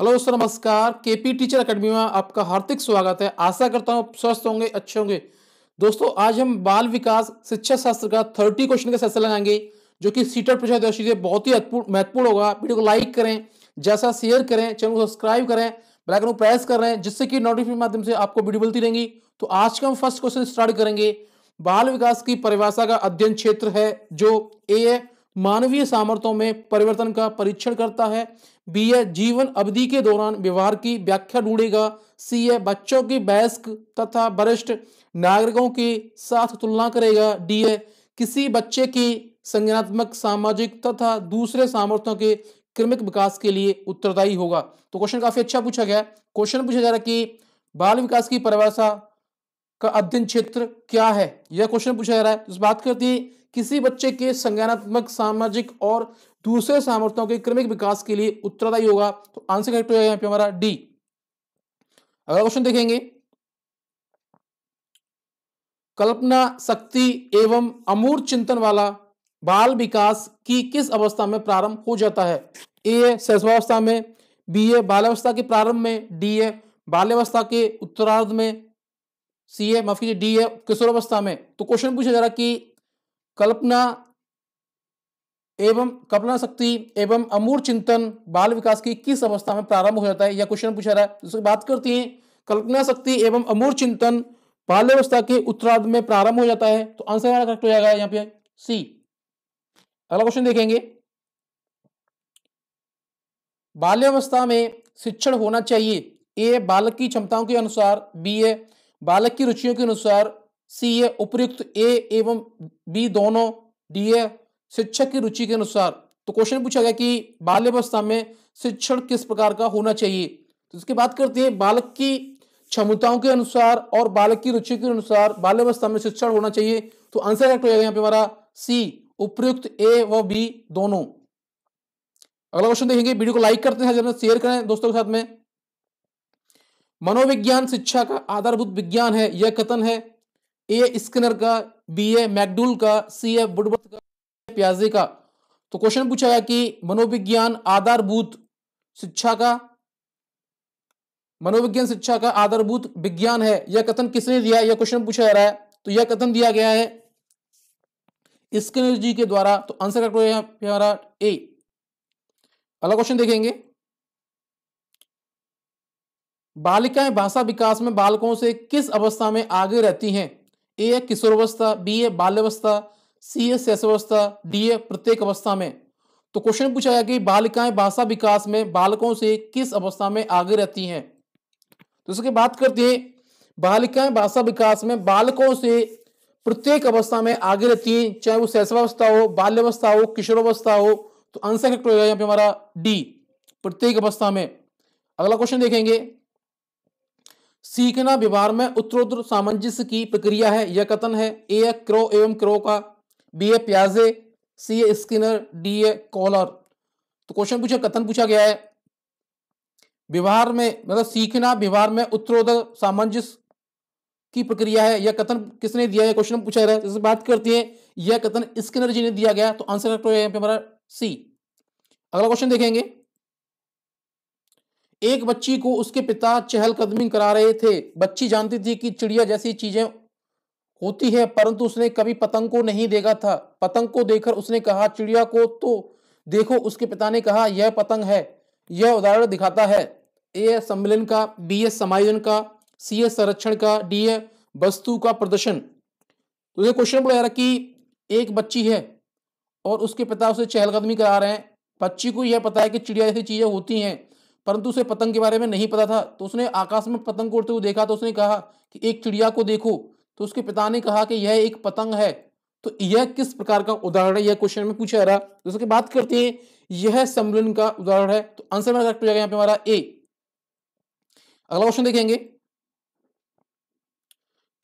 hello दोस्तों नमस्कार KP teacher academy में आपका हार्दिक स्वागत है आशा करता हूँ स्वस्थ होंगे अच्छे होंगे दोस्तों आज हम बाल विकास शिक्षा शास्त्र का थर्टी क्वेश्चन का सेशन लगाएंगे जो कि सीटर प्रसाद जोशी से बहुत ही महत्वपूर्ण होगा वीडियो को लाइक करें जैसा शेयर करें चैनल को सब्सक्राइब करें बेलाइकन प्रेस कर रहे हैं जिससे कि नोटिफिकेशन माध्यम से आपको वीडियो मिलती रहेंगी तो आज का हम फर्स्ट क्वेश्चन स्टार्ट करेंगे बाल विकास की परिभाषा का अध्ययन क्षेत्र है जो ए है मानवीय सामर्थ्यों में परिवर्तन का परीक्षण करता है बी ए जीवन अवधि के दौरान व्यवहार की व्याख्या ढूंढेगा सी ए बच्चों की वयस्क तथा वरिष्ठ नागरिकों के साथ तुलना करेगा डी ए किसी बच्चे की संज्ञानात्मक सामाजिक तथा दूसरे सामर्थ्यों के क्रमिक विकास के लिए उत्तरदायी होगा तो क्वेश्चन काफी अच्छा पूछा गया क्वेश्चन पूछा जा रहा है कि बाल विकास की परिभाषा का अध्ययन क्षेत्र क्या है यह क्वेश्चन पूछा जा रहा है इस बात करती है किसी बच्चे के संज्ञानात्मक सामाजिक और दूसरे सामर्थ्यों के क्रमिक विकास के लिए उत्तरदायी होगा तो आंसर करेक्ट हो जाएगा हमारा डी अगला क्वेश्चन देखेंगे कल्पना शक्ति एवं अमूर्त चिंतन वाला बाल विकास की किस अवस्था में प्रारंभ हो जाता है ए शैशवावस्था में बी ए बाल्यावस्था के प्रारंभ में डी ए बाल्यावस्था के उत्तरार्ध में सी है माफ कीजिए डी है किशोर अवस्था में तो क्वेश्चन पूछा जा रहा कि कल्पना एवं कल्पना शक्ति एवं अमूर चिंतन बाल विकास की किस अवस्था में प्रारंभ हो जाता है यह क्वेश्चन पूछा रहा है बात करती है कल्पना शक्ति एवं अमूर चिंतन बाल्यवस्था के उत्तरार्ध में प्रारंभ हो जाता है तो आंसर हमारा करेक्ट हो जाएगा यहाँ पे सी अगला क्वेश्चन देखेंगे बाल्यावस्था में शिक्षण होना चाहिए ए बालक की क्षमताओं के अनुसार बी ए बालक की रुचियों के अनुसार सी ए उपयुक्त ए एवं बी दोनों डी ए शिक्षक की रुचि के अनुसार तो क्वेश्चन पूछा गया कि बाल्यावस्था में शिक्षण किस प्रकार का होना चाहिए तो इसके बात करते हैं बालक की क्षमताओं के अनुसार और बालक की रुचि के अनुसार बाल्यावस्था में शिक्षण होना चाहिए तो आंसर करेक्ट हो जाएगा यहाँ पे हमारा सी उपयुक्त ए व बी दोनों अगला क्वेश्चन देखेंगे वीडियो को लाइक करते हैं शेयर करें दोस्तों के साथ में मनोविज्ञान शिक्षा का आधारभूत विज्ञान है यह कथन है ए स्किनर का बी ए मैकडूल का सी ए बुडबर्थ का प्याजे का तो क्वेश्चन पूछा गया कि मनोविज्ञान आधारभूत शिक्षा का मनोविज्ञान शिक्षा का आधारभूत विज्ञान है यह कथन किसने दिया यह क्वेश्चन पूछा जा रहा है तो यह कथन दिया गया है स्किनर जी के द्वारा तो आंसर का हमारा ए अगला क्वेश्चन देखेंगे बालिकाएं भाषा विकास में बालकों से किस अवस्था में आगे रहती हैं ए है किशोरावस्था बी है बाल्यावस्था सी है शैशवस्था डी है प्रत्येक अवस्था में तो क्वेश्चन पूछा गया कि बालिकाएं भाषा विकास में बालकों से किस अवस्था में आगे रहती हैं तो इसके बात करते हैं बालिकाएं भाषा विकास में बालकों से प्रत्येक अवस्था में आगे रहती हैं चाहे वो शैशवावस्था हो बाल्यावस्था हो किशोरावस्था हो तो आंसर करेक्ट होगा यहाँ पे हमारा डी प्रत्येक अवस्था में अगला क्वेश्चन देखेंगे सीखना व्यवहार में उत्तरोत्तर सामंजस्य की प्रक्रिया है यह कथन है ए ए क्रो एवं क्रो का बी ए प्याजे C A Skinner D A Kohler तो क्वेश्चन पूछा कथन पूछा गया है व्यवहार में मतलब सीखना व्यवहार में उत्तरोत्तर सामंजस्य की प्रक्रिया है यह कथन किसने दिया है क्वेश्चन पूछा गया जैसे बात करते हैं यह कथन स्किनर जी ने दिया गया तो आंसर यहाँ पे हमारा सी अगला क्वेश्चन देखेंगे एक बच्ची को उसके पिता चहलकदमी करा रहे थे बच्ची जानती थी कि चिड़िया जैसी चीजें होती है परंतु उसने कभी पतंग को नहीं देखा था पतंग को देखकर उसने कहा चिड़िया को तो देखो उसके पिता ने कहा यह पतंग है यह उदाहरण दिखाता है ए सम्मेलन का बी ए समायोजन का सी ए संरक्षण का डी ए वस्तु का प्रदर्शन तो ये क्वेश्चन बोला रहा कि एक बच्ची है और उसके पिता उसे चहलकदमी करा रहे हैं बच्ची को यह पता है कि चिड़िया जैसी चीज़ें होती हैं परंतु उसे पतंग के बारे में नहीं पता था तो उसने आकाश में पतंग उड़ते हुए देखा तो उसने कहा कि एक चिड़िया को देखो तो उसके पिता ने कहा कि यह एक पतंग है तो यह किस प्रकार का उदाहरण है यह क्वेश्चन में पूछा जा रहा तो उसके बात करते हैं यह सम्मिलन का उदाहरण है तो आंसर में करेक्ट हो जाएगा यहाँ पे हमारा ए अगला क्वेश्चन देखेंगे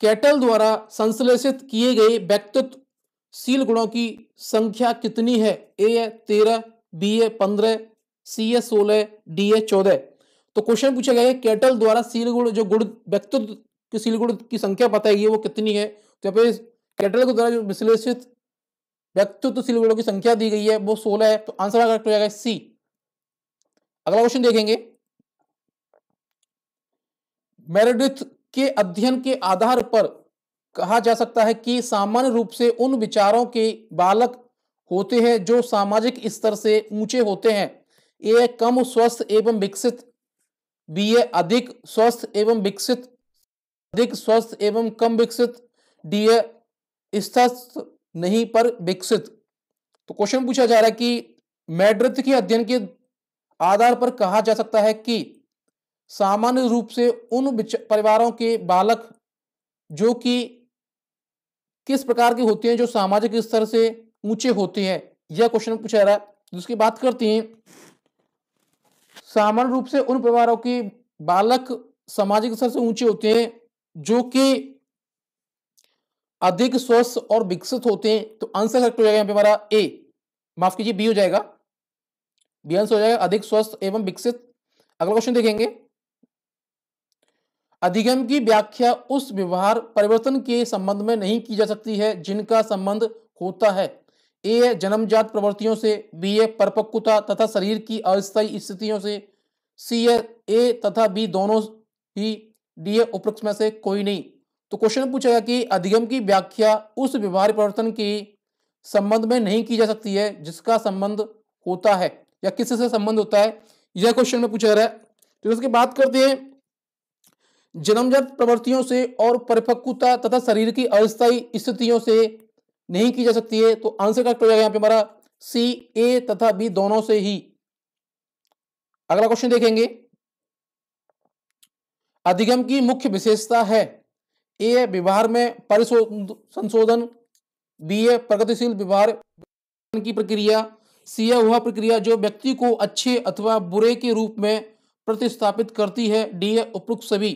कैटल द्वारा संश्लेषित किए गए व्यक्तित्व सील गुणों की संख्या कितनी है ए है तेरह बी है पंद्रह सी ए सोलह डी ए चौदह तो क्वेश्चन पूछा गया है केटल द्वारा सील जो गुड़ व्यक्तित्व की सील गुड़ की संख्या बताएगी वो कितनी है तो यहाँ पे केटल के द्वारा जो विश्लेषित व्यक्तित्व सील की संख्या दी गई है वो सोलह है तो आंसर करेक्ट हो जाएगा सी अगला क्वेश्चन देखेंगे मेरेडिथ के अध्ययन के आधार पर कहा जा सकता है कि सामान्य रूप से उन विचारों के बालक होते हैं जो सामाजिक स्तर से ऊंचे होते हैं ए कम स्वस्थ एवं विकसित बी ए अधिक स्वस्थ एवं विकसित अधिक स्वस्थ एवं कम विकसित डी ए स्वस्थ नहीं पर विकसित तो क्वेश्चन पूछा जा रहा है कि मैड्रिथ के अध्ययन के आधार पर कहा जा सकता है कि सामान्य रूप से उन परिवारों के बालक जो कि किस प्रकार के होते हैं जो सामाजिक स्तर से ऊंचे होते हैं यह क्वेश्चन पूछा जा रहा है जिसकी बात करते हैं सामान्य रूप से उन परिवारों के बालक सामाजिक स्तर से ऊंचे होते हैं जो कि अधिक स्वस्थ और विकसित होते हैं तो आंसर करेक्ट हो जाएगा हमारा ए माफ कीजिए बी हो जाएगा बी आंसर हो जाएगा अधिक स्वस्थ एवं विकसित अगला क्वेश्चन देखेंगे अधिगम की व्याख्या उस व्यवहार परिवर्तन के संबंध में नहीं की जा सकती है जिनका संबंध होता है ए जन्मजात प्रवृत्तियों से बी ए परपक्वता तथा शरीर की अस्थायी स्थितियों से सी ए ए तथा बी दोनों ही डी ए उपरक्ष में से कोई नहीं तो क्वेश्चन गया कि अधिगम की व्याख्या उस व्यवहार परिवर्तन की संबंध में नहीं की जा सकती है जिसका संबंध होता है या किससे संबंध होता है यह क्वेश्चन में पूछा रहा है तो इसके बात करते हैं जन्मजात प्रवृत्तियों से और परिपक्वता तथा शरीर की अस्थायी स्थितियों से नहीं की जा सकती है तो आंसर करेक्ट हो जाएगा यहां पे हमारा सी ए तथा बी दोनों से ही अगला क्वेश्चन देखेंगे अधिगम की मुख्य विशेषता है ए व्यवहार में परिशोधन बी ए प्रगतिशील व्यवहार की प्रक्रिया सी ए वह प्रक्रिया जो व्यक्ति को अच्छे अथवा बुरे के रूप में प्रतिस्थापित करती है डी है उपरुक्त सभी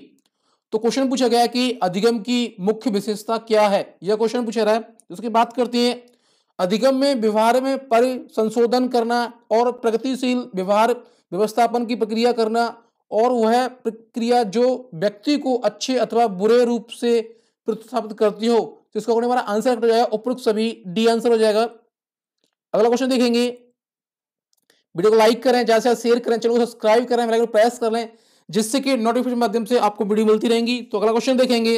तो क्वेश्चन पूछा गया कि अधिगम की मुख्य विशेषता क्या है यह क्वेश्चन पूछा रहा है जिसकी तो बात करते हैं अधिगम में व्यवहार में परिसंशोधन करना और प्रगतिशील व्यवहार व्यवस्थापन की प्रक्रिया करना और वह प्रक्रिया जो व्यक्ति को अच्छे अथवा बुरे रूप से प्रतिस्थापित करती हो तो इसका हमारा आंसर हो जाएगा उपरोक्त सभी डी आंसर हो जाएगा अगला क्वेश्चन देखेंगे वीडियो को लाइक करें ज्यादा से शेयर करें चैनल को सब्सक्राइब करें मेरा प्रेस कर लें जिससे कि नोटिफिकेशन माध्यम से आपको वीडियो मिलती रहेंगी तो अगला क्वेश्चन देखेंगे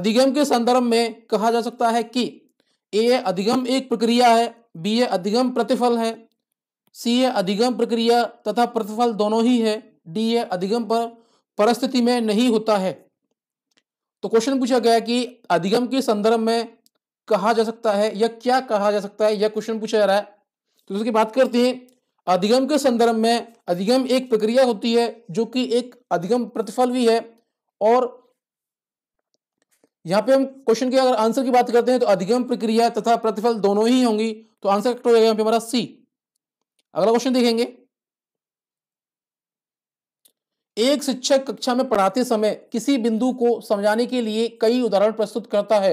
अधिगम के संदर्भ में कहा जा सकता है कि ए अधिगम एक प्रक्रिया है बी ए अधिगम प्रतिफल है सी ए अधिगम प्रक्रिया तथा प्रतिफल दोनों ही है डी ए अधिगम पर परिस्थिति में नहीं होता है तो क्वेश्चन पूछा गया कि अधिगम के संदर्भ में कहा जा सकता है या क्या कहा जा सकता है यह क्वेश्चन पूछा जा रहा है तो उसकी बात करते हैं अधिगम के संदर्भ में अधिगम एक प्रक्रिया होती है जो कि एक अधिगम प्रतिफल भी है और यहाँ पे हम क्वेश्चन के अगर आंसर की बात करते हैं तो अधिगम प्रक्रिया तथा प्रतिफल दोनों ही होंगी तो आंसर करेक्ट हो जाएगा यहाँ पे हमारा सी अगला क्वेश्चन देखेंगे एक शिक्षक कक्षा में पढ़ाते समय किसी बिंदु को समझाने के लिए कई उदाहरण प्रस्तुत करता है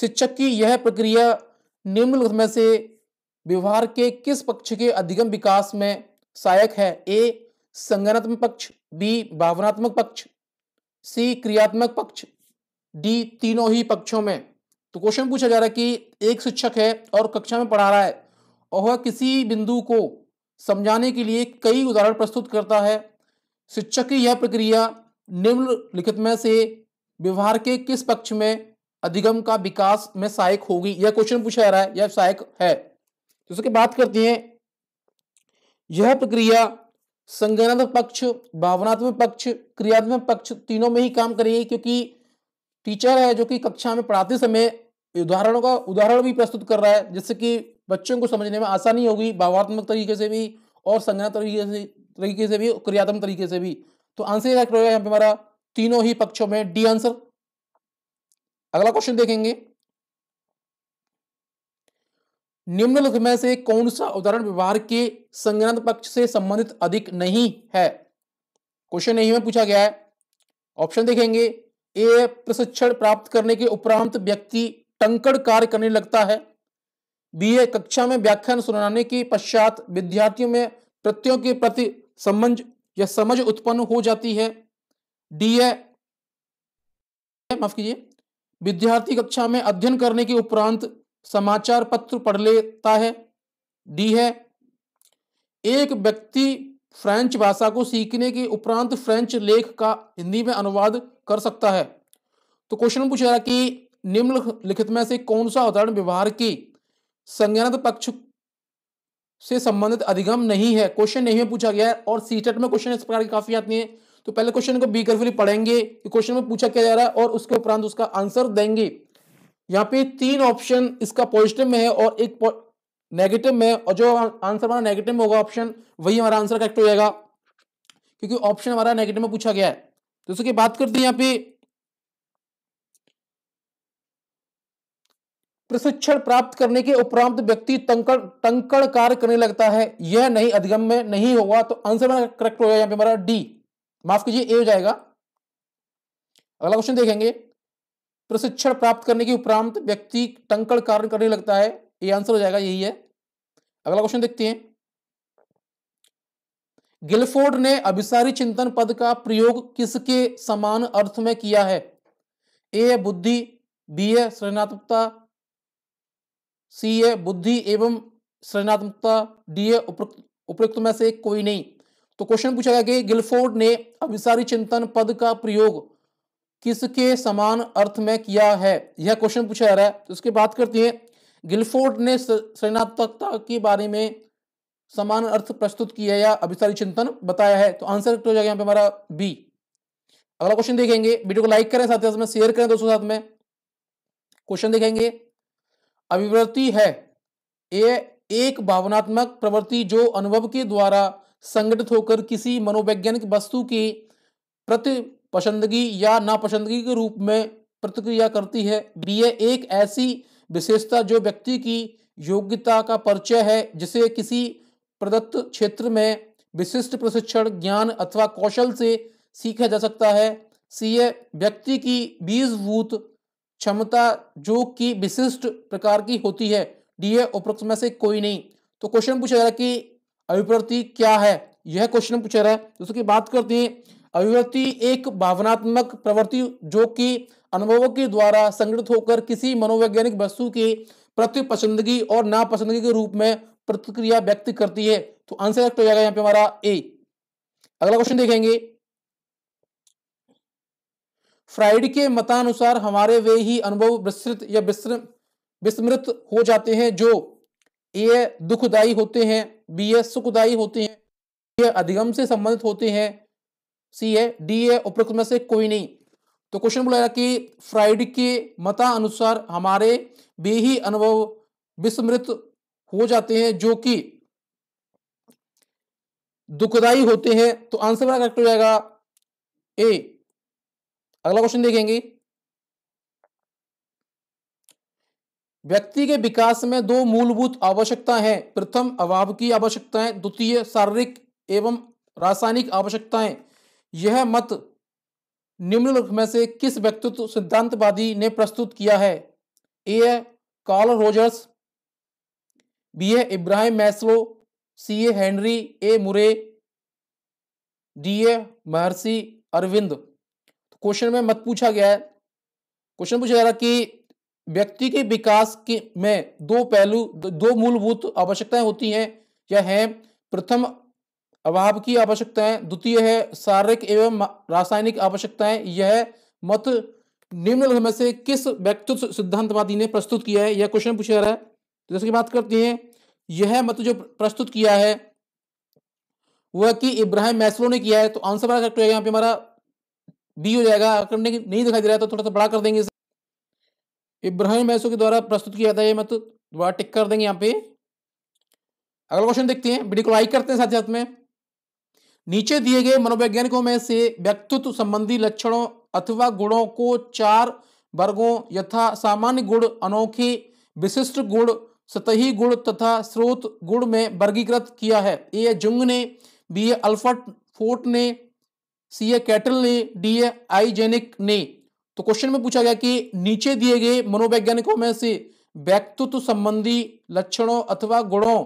शिक्षक की यह प्रक्रिया निम्नलिखित में से व्यवहार के किस पक्ष के अधिगम विकास में सहायक है ए संज्ञानात्मक पक्ष बी भावनात्मक पक्ष सी क्रियात्मक पक्ष डी तीनों ही पक्षों में तो क्वेश्चन पूछा जा रहा है कि एक शिक्षक है और कक्षा में पढ़ा रहा है और वह किसी बिंदु को समझाने के लिए कई उदाहरण प्रस्तुत करता है शिक्षक की यह प्रक्रिया निम्नलिखित में से व्यवहार के किस पक्ष में अधिगम का विकास में सहायक होगी यह क्वेश्चन पूछा जा रहा है यह सहायक है तो इसके बात करते हैं यह प्रक्रिया संज्ञानात्मक पक्ष भावनात्मक पक्ष क्रियात्मक पक्ष तीनों में ही काम करेगी क्योंकि टीचर है जो कि कक्षा में पढ़ाते समय उदाहरणों का उदाहरण भी प्रस्तुत कर रहा है जिससे कि बच्चों को समझने में आसानी होगी भावात्मक तरीके से भी और संज्ञा तरीके से तरीके से भी क्रियात्मक तरीके से भी तो आंसर करेक्ट होगा यहाँ पे हमारा तीनों ही पक्षों में डी आंसर अगला क्वेश्चन देखेंगे निम्नलिखित में से कौन सा उदाहरण व्यवहार के संज्ञात पक्ष से संबंधित अधिक नहीं है क्वेश्चन यही में पूछा गया है ऑप्शन देखेंगे ये प्रशिक्षण प्राप्त करने के उपरांत व्यक्ति टंकड़ कार्य करने लगता है बी ए कक्षा में व्याख्यान सुनाने के पश्चात विद्यार्थियों में प्रत्ययों के प्रति संबंध या समझ उत्पन्न हो जाती है ए माफ कीजिए विद्यार्थी कक्षा में अध्ययन करने के उपरांत समाचार पत्र पढ़ लेता है डी है एक व्यक्ति फ्रेंच भाषा को सीखने के उपरांत फ्रेंच लेख का हिंदी में अनुवाद कर सकता है तो क्वेश्चन पूछा जा रहा कि निम्नलिखित में से कौन सा उदाहरण व्यवहार की संज्ञानत पक्ष से संबंधित अधिगम नहीं है क्वेश्चन नहीं में पूछा गया है और सीटेट में क्वेश्चन इस प्रकार की काफी आती है तो पहले क्वेश्चन को बी करफुली पढ़ेंगे कि क्वेश्चन में पूछा क्या जा रहा है और उसके उपरांत उसका आंसर देंगे यहाँ पे तीन ऑप्शन इसका पॉजिटिव में है और एक नेगेटिव में और जो आंसर हमारा नेगेटिव में होगा ऑप्शन वही हमारा आंसर करेक्ट हो जाएगा क्योंकि ऑप्शन हमारा नेगेटिव में पूछा गया है दोस्तों की बात करते हैं यहाँ पे प्रशिक्षण प्राप्त करने के उपरांत व्यक्ति टंकड़ तंकड़ कार्य करने लगता है यह नहीं अधिगम में नहीं होगा तो आंसर मेरा करेक्ट होगा यहाँ पे हमारा डी माफ कीजिए ए हो जाएगा अगला क्वेश्चन देखेंगे प्रशिक्षण प्राप्त करने के उपरांत व्यक्ति टंकड़ कार्य करने लगता है ये आंसर हो जाएगा यही है अगला क्वेश्चन देखते हैं गिलफोर्ड ने अभिसारी चिंतन पद का प्रयोग किसके समान अर्थ में किया है ए बुद्धि बी ए सृजनात्मकता सी ए बुद्धि एवं सृजनात्मकता डी ए उपयुक्त में से कोई नहीं तो क्वेश्चन पूछा गया कि गिलफोर्ड ने अभिसारी चिंतन पद का प्रयोग किसके समान अर्थ में किया है यह क्वेश्चन पूछा जा रहा है तो इसके बात करते हैं गिलफोर्ड ने सृजनात्मकता के बारे में समान अर्थ प्रस्तुत किया या अभिसारी चिंतन बताया है तो आंसर हो जाएगा यहाँ पे हमारा बी अगला क्वेश्चन देखेंगे वीडियो को लाइक करें साथ में शेयर करें दोस्तों साथ में क्वेश्चन देखेंगे अभिवृत्ति है ये एक भावनात्मक प्रवृत्ति जो अनुभव के द्वारा संगठित होकर किसी मनोवैज्ञानिक वस्तु की प्रति पसंदगी या नापसंदगी के रूप में प्रतिक्रिया करती है बी ए एक ऐसी विशेषता जो व्यक्ति की योग्यता का परिचय है जिसे किसी प्रदत्त क्षेत्र में विशिष्ट प्रशिक्षण ज्ञान अथवा कौशल से सीखा जा सकता है सी ए व्यक्ति की बीजभूत क्षमता जो कि विशिष्ट प्रकार की होती है डी ए उपरोक्त में से कोई नहीं तो क्वेश्चन पूछा जा रहा है कि अभिवृत्ति क्या है यह क्वेश्चन पूछा रहा है जैसे कि बात करते हैं अभिवृत्ति एक भावनात्मक प्रवृत्ति जो कि अनुभवों के द्वारा संगठित होकर किसी मनोवैज्ञानिक वस्तु के प्रति पसंदगी और नापसंदगी के रूप में प्रतिक्रिया व्यक्त करती है तो आंसर हो जाएगा यहां पे हमारा ए अगला क्वेश्चन देखेंगे फ्राइड के मतानुसार हमारे वे ही अनुभव विस्तृत या विस्मृत हो जाते हैं जो ए दुखदायी होते हैं बी ए सुखदायी होते हैं ये अधिगम से संबंधित होते हैं सी है डी ए उपरोक्त में से कोई नहीं तो क्वेश्चन बोला कि फ्राइड के मता अनुसार हमारे वे ही अनुभव विस्मृत हो जाते हैं जो कि दुखदाई होते हैं तो आंसर हमारा करेक्ट हो जाएगा ए अगला क्वेश्चन देखेंगे व्यक्ति के विकास में दो मूलभूत आवश्यकता है प्रथम अभाव की आवश्यकताएं द्वितीय शारीरिक एवं रासायनिक आवश्यकताएं यह मत निम्नलिखित में से किस व्यक्तित्व सिद्धांतवादी ने प्रस्तुत किया है A Carl Rogers B A Abraham Maslow C A Henry A Murray D ए महर्षि अरविंद तो क्वेश्चन में मत पूछा गया है क्वेश्चन पूछा जा रहा कि व्यक्ति के विकास के में दो पहलू दो मूलभूत आवश्यकताएं होती हैं या हैं प्रथम अभाव की आवश्यकताएं द्वितीय है शारीरिक एवं रासायनिक आवश्यकताएं यह मत निम्न में से किस व्यक्तित्व सिद्धांतवादी ने प्रस्तुत किया है यह क्वेश्चन पूछा जा रहा है तो जैसे बात करते हैं यह मत मतलब जो प्रस्तुत किया है वह कि इब्राहिम मैसलो ने किया है तो आंसर बड़ा करेक्ट होगा यहाँ पे हमारा बी हो जाएगा अगर नहीं दिखाई दे रहा तो थोड़ा सा बड़ा कर देंगे इब्राहिम मैसो के द्वारा प्रस्तुत किया था यह मत दोबारा टिक कर देंगे यहाँ पे अगला क्वेश्चन देखते हैं वीडियो को लाइक करते हैं साथ साथ में नीचे दिए गए मनोवैज्ञानिकों में से व्यक्तित्व संबंधी लक्षणों अथवा गुणों को चार वर्गों यथा सामान्य गुण अनोखे विशिष्ट गुण सतही गुण तथा स्रोत गुण में वर्गीकृत किया है ए जुंग ने बी ए अल्फर्ट फोर्ट ने सी ए कैटल ने डी ए आईजेनिक ने तो क्वेश्चन में पूछा गया कि नीचे दिए गए मनोवैज्ञानिकों में से व्यक्तित्व संबंधी लक्षणों अथवा गुणों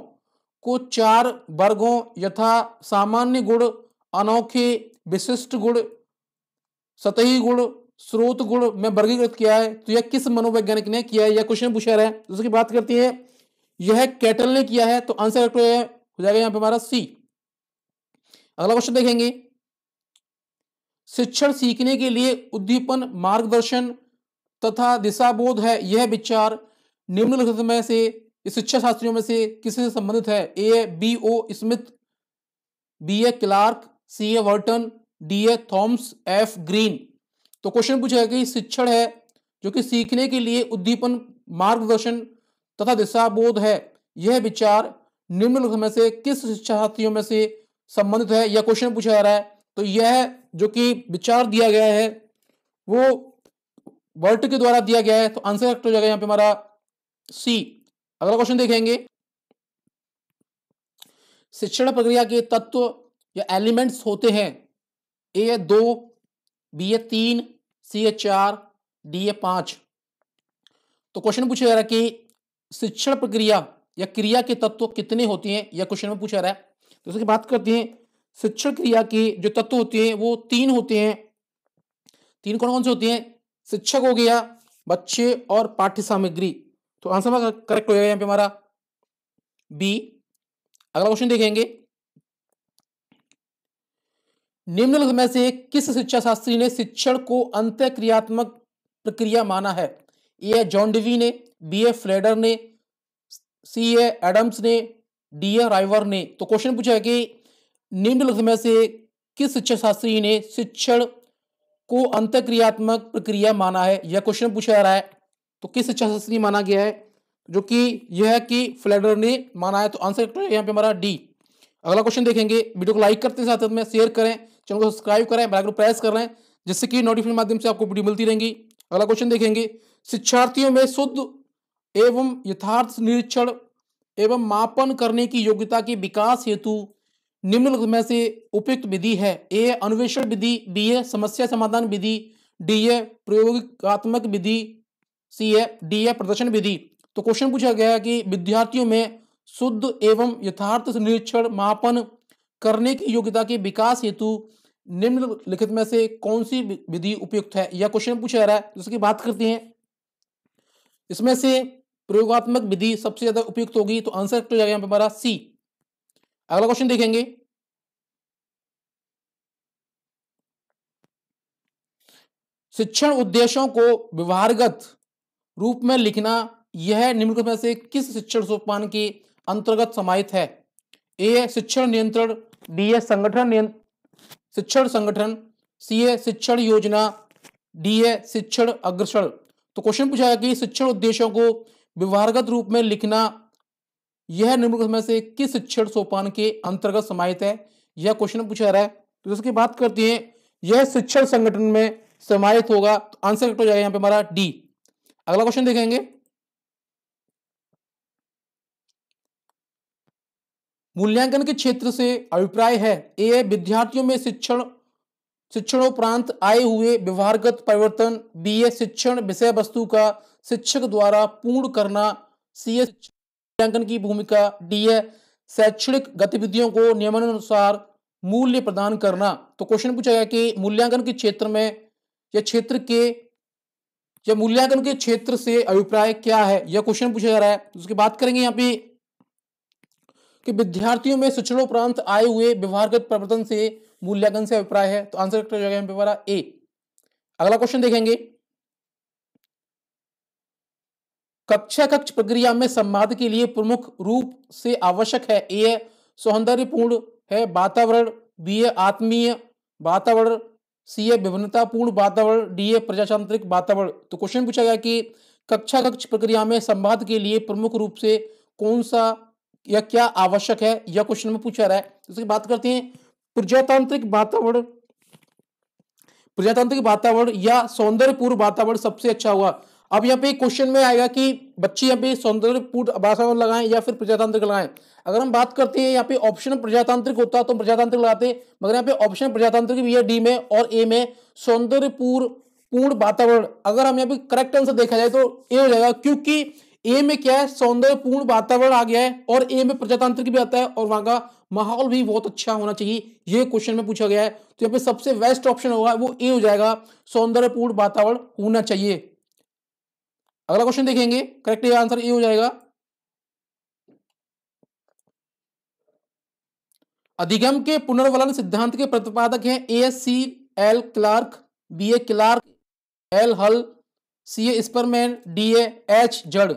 को चार वर्गों यथा सामान्य गुण अनोखे विशिष्ट गुण सतही गुण स्रोत गुण में वर्गीकृत किया है तो यह किस मनोवैज्ञानिक ने किया है यह क्वेश्चन पूछा रहा है उसकी बात करती है यह कैटल ने किया है तो आंसर करेक्ट हो जाएगा यहां पे हमारा सी अगला क्वेश्चन देखेंगे शिक्षण सीखने के लिए उद्दीपन मार्गदर्शन तथा दिशाबोध है यह विचार निम्नलिखित में से शिक्षा शास्त्रियों में से से संबंधित है A B O Smith B A Clark C A Wharton D A Thomas F Green तो क्वेश्चन पूछेगा कि शिक्षण है जो कि सीखने के लिए उद्दीपन मार्गदर्शन तथा दिशा बोध है यह विचार निम्नलिखित में से किस शिक्षार्थियों में से संबंधित है यह क्वेश्चन पूछा जा रहा है तो यह जो कि विचार दिया गया है वो वर्ट के द्वारा दिया गया है तो आंसर हो जाएगा यहाँ पे हमारा सी अगला क्वेश्चन देखेंगे शिक्षण प्रक्रिया के तत्व या एलिमेंट्स होते हैं ए है दो बी ए तीन सी ए चार डी ए पांच तो क्वेश्चन पूछा जा रहा है कि शिक्षण प्रक्रिया या क्रिया के तत्व कितने होते हैं यह क्वेश्चन में पूछा रहा है तो उसकी बात करते हैं शिक्षण क्रिया के जो तत्व होते हैं वो तीन होते हैं तीन कौन कौन से होते हैं शिक्षक हो गया बच्चे और पाठ्य सामग्री तो आंसर करेक्ट हो गया यहाँ पे हमारा बी अगला क्वेश्चन देखेंगे निम्नलिखित में से किस शिक्षा शास्त्री ने शिक्षण को अंत क्रियात्मक प्रक्रिया माना है ए जॉन डिवी ने बी ए फ्लेडर ने सी ए एडम्स ने डी ए राइवर ने तो क्वेश्चन पूछा है कि निम्नलिखित में से किस शिक्षा शास्त्री ने शिक्षण को अंतक्रियात्मक प्रक्रिया माना है यह क्वेश्चन पूछा जा रहा है तो किस शिक्षा शास्त्री माना गया है जो कि यह है कि फ्लेडर ने माना है तो आंसर यहाँ पे हमारा डी अगला क्वेश्चन देखेंगे वीडियो को लाइक करते हैं साथ में शेयर करें चैनल को सब्सक्राइब करें बेल प्रेस कर रहे हैं जिससे कि नोटिफिकेशन माध्यम से आपको वीडियो मिलती रहेंगी अगला क्वेश्चन देखेंगे शिक्षार्थियों में शुद्ध एवं यथार्थ निरीक्षण एवं मापन करने की योग्यता के विकास हेतु निम्नलिखित में से उपयुक्त विधि है ए अन्वेषण विधि बी ए समस्या समाधान विधि डी ए प्रयोगात्मक विधि सी ए डी ए प्रदर्शन विधि तो क्वेश्चन पूछा गया है कि विद्यार्थियों में शुद्ध एवं यथार्थ निरीक्षण मापन करने की योग्यता के विकास हेतु निम्नलिखित में से कौन सी विधि उपयुक्त है यह क्वेश्चन पूछा जा रहा है जिसकी बात करते हैं इसमें से प्रयोगात्मक विधि सबसे ज्यादा उपयुक्त होगी तो आंसर हो जाएगा यहां पर हमारा सी अगला क्वेश्चन देखेंगे शिक्षण उद्देश्यों को व्यवहारगत रूप में लिखना यह निम्नलिखित में से किस शिक्षण सोपान के अंतर्गत समाहित है ए शिक्षण नियंत्रण बी ए संगठन शिक्षण संगठन सी ए शिक्षण योजना डी ए शिक्षण अग्रसर तो क्वेश्चन पूछा गया कि शिक्षण उद्देश्यों को विवाहगत रूप में लिखना यह निम्नलिखित में से किस शिक्षण सोपान के अंतर्गत समाहित है यह क्वेश्चन पूछा रहा है तो इसकी बात करते हैं यह शिक्षण संगठन में समाहित होगा तो आंसर करेक्ट हो जाएगा यहां पे हमारा डी अगला क्वेश्चन देखेंगे मूल्यांकन के क्षेत्र से अभिप्राय है ए विद्यार्थियों में शिक्षण शिक्षणोपरांत आए हुए व्यवहारगत परिवर्तन बीए शिक्षण विषय वस्तु का शिक्षक द्वारा पूर्ण करना सीए मूल्यांकन की भूमिका डीए शैक्षणिक गतिविधियों को नियमानुसार मूल्य प्रदान करना तो क्वेश्चन पूछा गया कि मूल्यांकन के क्षेत्र में या क्षेत्र के या मूल्यांकन के क्षेत्र से अभिप्राय क्या है यह क्वेश्चन पूछा जा रहा है उसकी बात करेंगे यहाँ पे कि विद्यार्थियों में शिक्षणोपरांत आए हुए व्यवहारगत परिवर्तन से मूल्यांकन से अभिप्राय है तो आंसर करेक्ट हो जाएगा हमारा ए अगला क्वेश्चन देखेंगे कक्षा कक्ष प्रक्रिया में संवाद के लिए प्रमुख रूप से आवश्यक है ए है सौंदर्यपूर्ण है वातावरण बी है आत्मीय वातावरण सी है विभिन्नतापूर्ण वातावरण डी है प्रजातांत्रिक वातावरण तो क्वेश्चन पूछा गया कि कक्षा कक्ष प्रक्रिया में संवाद के लिए प्रमुख रूप से कौन सा या क्या आवश्यक है यह क्वेश्चन में पूछा रहा है उसकी तो बात करते हैं प्रजातांत्रिक वातावरण प्रजातांत्रिक वातावरण या सौंदर्यपूर्ण वातावरण सबसे अच्छा हुआ अब यहाँ पे क्वेश्चन में आएगा कि बच्चे यहाँ पे सौंदर्यपूर्ण वातावरण लगाएं या फिर प्रजातांत्रिक लगाएं अगर हम बात करते हैं यहाँ पे ऑप्शन प्रजातांत्रिक होता तो प्रजातांत्रिक लगाते मगर यहाँ पे ऑप्शन प्रजातांत्रिक भी है डी में और ए में सौंदर्यपूर्ण पूर्ण वातावरण अगर हम यहाँ पे करेक्ट आंसर देखा जाए तो ए हो जाएगा क्योंकि ए में क्या है सौंदर्यपूर्ण वातावरण आ गया है और ए में प्रजातांत्रिक भी आता है और वहां का माहौल भी बहुत अच्छा होना चाहिए ये क्वेश्चन में पूछा गया है तो यहाँ पे सबसे बेस्ट ऑप्शन होगा वो ए हो जाएगा सौंदर्यपूर्ण वातावरण होना चाहिए अगला क्वेश्चन देखेंगे करेक्ट आंसर ए हो जाएगा अधिगम के पुनर्वलन सिद्धांत के प्रतिपादक हैं A S C L Clark B A Clark L Hull C A स्परमैन D A H जड़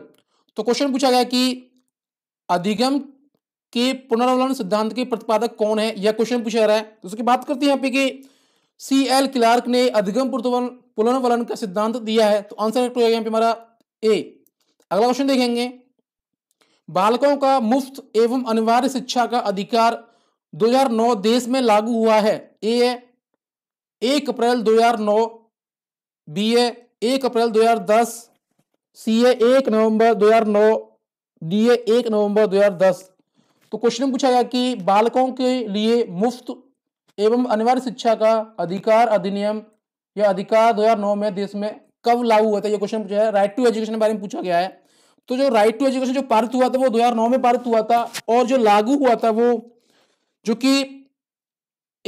तो क्वेश्चन पूछा गया कि अधिगम के पुनरावलन सिद्धांत के प्रतिपादक कौन है यह क्वेश्चन पूछा जा रहा है तो उसकी बात करते हैं यहाँ पे कि सी एल क्लार्क ने अधिगम पुनर्वलन का सिद्धांत दिया है तो आंसर करेक्ट हो जाएगा यहाँ पे हमारा ए अगला क्वेश्चन देखेंगे बालकों का मुफ्त एवं अनिवार्य शिक्षा का अधिकार 2009 देश में लागू हुआ है ए है एक अप्रैल 2009 बी है एक अप्रैल 2010 सी ए एक नवंबर 2009 डीए एक नवंबर 2010 तो क्वेश्चन पूछा गया कि बालकों के लिए मुफ्त एवं अनिवार्य शिक्षा का अधिकार अधिनियम या अधिकार 2009 में देश में कब लागू हुआ था ये क्वेश्चन पूछा है राइट टू एजुकेशन के बारे में पूछा गया है तो जो राइट टू एजुकेशन जो पारित हुआ था वो नौ में पारित हुआ था और जो लागू हुआ था वो जो कि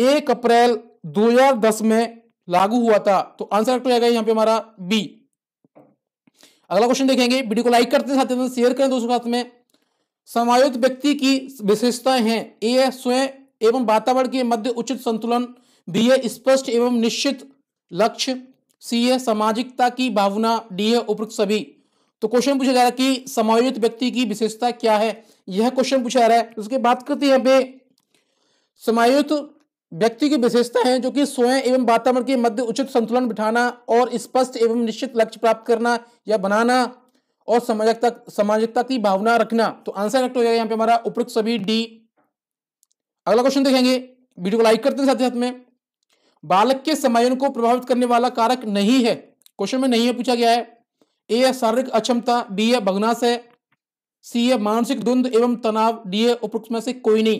एक अप्रैल 2010 में लागू हुआ था तो आंसर यहां पर पे हमारा बी अगला क्वेश्चन देखेंगे वीडियो को लाइक करते हैं साथ शेयर करें दोस्तों साथ में समायुक्त व्यक्ति की विशेषताएं हैं ए स्वयं एवं वातावरण के मध्य उचित संतुलन बी ए स्पष्ट एवं निश्चित लक्ष्य सी ए सामाजिकता की भावना डी ए उपरुक्त सभी तो क्वेश्चन पूछा जा रहा है कि समायुक्त व्यक्ति की विशेषता क्या है यह क्वेश्चन पूछा जा रहा है उसके बात करते हैं समायुक्त व्यक्ति की विशेषता है जो कि स्वयं एवं वातावरण के मध्य उचित संतुलन बिठाना और स्पष्ट एवं निश्चित लक्ष्य प्राप्त करना या बनाना और सामाजिकता सामाजिकता की भावना रखना तो आंसर करेक्ट हो जाएगा यहाँ पे हमारा उपयुक्त सभी डी अगला क्वेश्चन देखेंगे वीडियो को लाइक करते हैं साथ साथ में बालक के समायन को प्रभावित करने वाला कारक नहीं है क्वेश्चन में नहीं है पूछा गया है ए है शारीरिक अक्षमता बी है भगनाश है सी है मानसिक द्वंद एवं तनाव डी है उपयुक्त में से कोई नहीं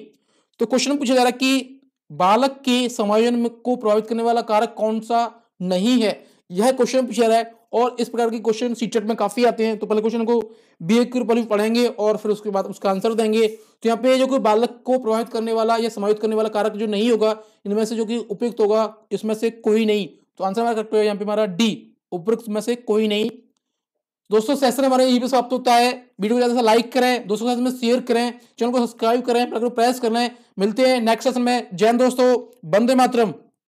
तो क्वेश्चन पूछा जा रहा है कि बालक के समायोजन को प्रभावित करने वाला कारक कौन सा नहीं है यह क्वेश्चन पूछा है और इस प्रकार के क्वेश्चन सीचेट में काफी आते हैं तो पहले क्वेश्चन को बिहेक्यू पहले पढ़ेंगे और फिर उसके बाद उसका आंसर देंगे तो यहाँ पे जो कोई बालक को प्रभावित करने वाला या समायोजित करने वाला कारक जो नहीं होगा इनमें से जो कि उपयुक्त होगा इसमें से कोई नहीं तो आंसर हमारा करेक्ट हो यहाँ पे हमारा डी उपयुक्त में से कोई नहीं दोस्तों सेशन हमारे यहीं पे समाप्त होता है वीडियो को ज़्यादा लाइक करें दोस्तों के साथ में शेयर करें चैनल को सब्सक्राइब करें प्रेस करें मिलते हैं नेक्स्ट सेशन में जैन दोस्तों बंदे मातरम